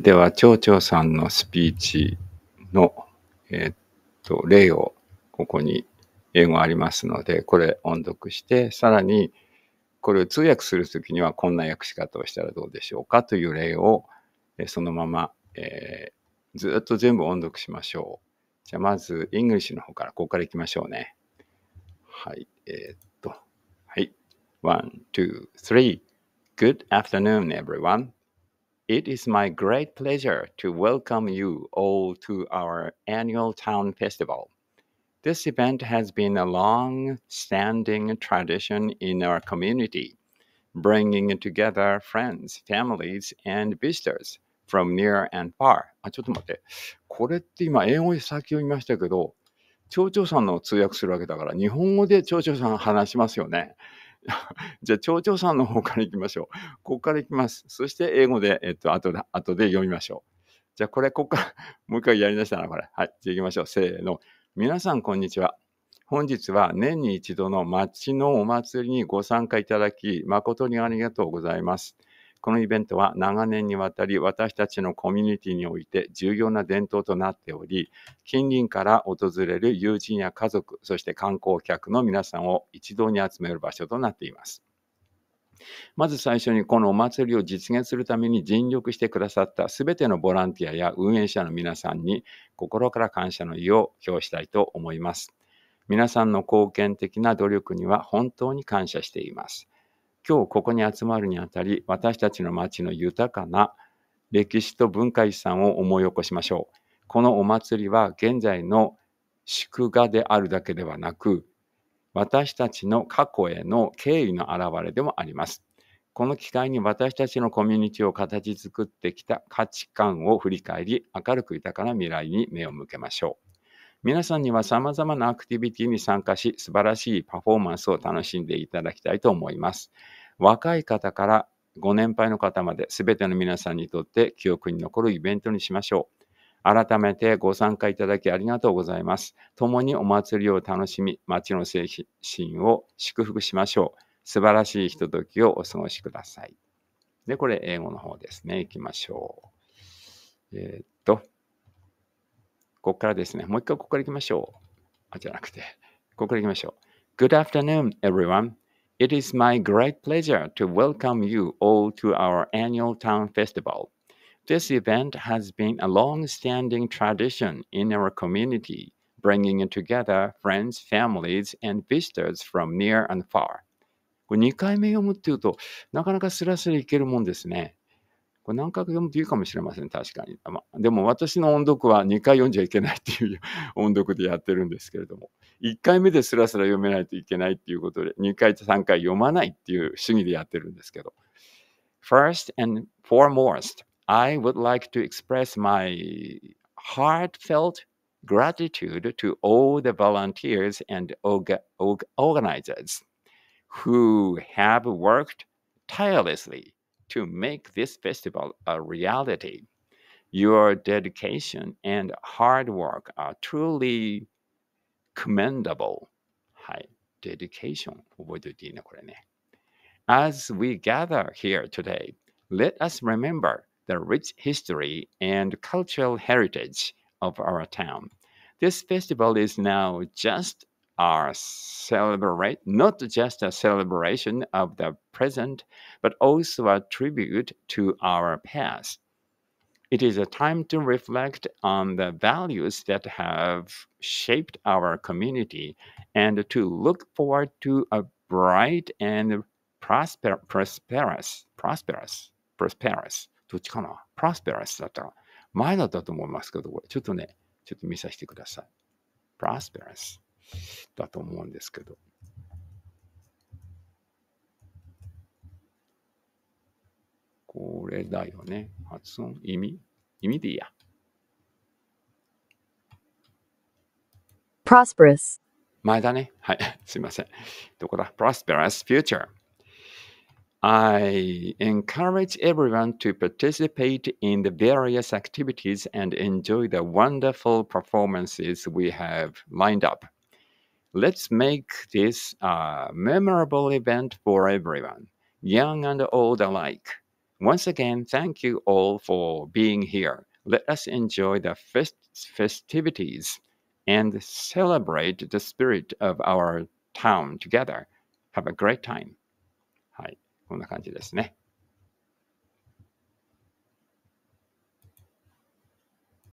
では、町長さんのスピーチの、えっと、例を、ここに英語ありますので、これ音読して、さらに、これを通訳するときには、こんな訳し方をしたらどうでしょうかという例を、そのまま、えー、ずっと全部音読しましょう。じゃあ、まず、イングリッシュの方から、ここから行きましょうね。はい、えー、っと、はい。one, two, three. Good afternoon, everyone. It is my great pleasure to welcome you all to our annual Town Festival. This event has been a long standing tradition in our community, bringing together friends, families, and visitors from near and far. あ、ちょっと待って。これって今、英語で先を見ましたけど、町長さんの通訳するわけだから、日本語で町長さん話しますよね。じゃあ、町長さんの方からいきましょう。ここからいきます。そして、英語で、えっと、後で、後で読みましょう。じゃあ、これ、ここから、もう一回やりだしたな、これ。はい。じゃあ、いきましょう。せーの。皆さん、こんにちは。本日は年に一度の町のお祭りにご参加いただき、誠にありがとうございます。このイベントは長年にわたり私たちのコミュニティにおいて重要な伝統となっており、近隣から訪れる友人や家族、そして観光客の皆さんを一堂に集める場所となっています。まず最初にこのお祭りを実現するために尽力してくださった全てのボランティアや運営者の皆さんに心から感謝の意を表したいと思います。皆さんの貢献的な努力には本当に感謝しています。今日ここに集まるにあたり、私たちの町の豊かな歴史と文化遺産を思い起こしましょう。このお祭りは現在の祝賀であるだけではなく、私たちの過去への敬意の表れでもあります。この機会に私たちのコミュニティを形作ってきた価値観を振り返り、明るく豊かな未来に目を向けましょう。皆さんには様々なアクティビティに参加し、素晴らしいパフォーマンスを楽しんでいただきたいと思います。若い方からご年配の方まで、全ての皆さんにとって記憶に残るイベントにしましょう。改めてご参加いただきありがとうございます。共にお祭りを楽しみ、町の精神を祝福しましょう。素晴らしいひとときをお過ごしください。で、これ、英語の方ですね。行きましょう。えー、っと。ここからですね、もう一回ここから行きましょう。あ、じゃなくて、ここから行きましょう。Good afternoon, everyone. It is my great pleasure to welcome you all to our annual town festival. This event has been a long standing tradition in our community, bringing together friends, families, and visitors from near and far. これ2回目読むっていうとなかなかスラスラいけるもんですね。これ何回か読むといいかもしれません、確かに。まあ、でも私の音読は2回読んじゃいけないっていう音読でやってるんですけれども、1回目ですらすら読めないといけないっていうことで、2回と3回読まないっていう主義でやってるんですけど。First and foremost, I would like to express my heartfelt gratitude to all the volunteers and organizers who have worked tirelessly to make this festival a reality. Your dedication and hard work are truly commendable. はい。Dedication. As we gather here today, let us remember the rich history and cultural heritage of our town. This festival is now just are celebrate not just a celebration of the present, but also a tribute to our past. It is a time to reflect on the values that have shaped our community and to look forward to a bright and prosper, prosperous, prosperous, prosperous. どっちかな ?prosperous だったら前だったと思いますけど、これちょっとね、ちょっと見させてください。prosperous。だと思うんですけど。これだよね。発音、意味意味でいいや。prosperous 前だね。はい。すいません。どこだ ?prosperous future. I encourage everyone to participate in the various activities and enjoy the wonderful performances we have lined up. Let's make this a memorable event for everyone, young and old alike. Once again, thank you all for being here. Let us enjoy the fest festivities and celebrate the spirit of our town together. Have a great time. はい。こんな感じですね。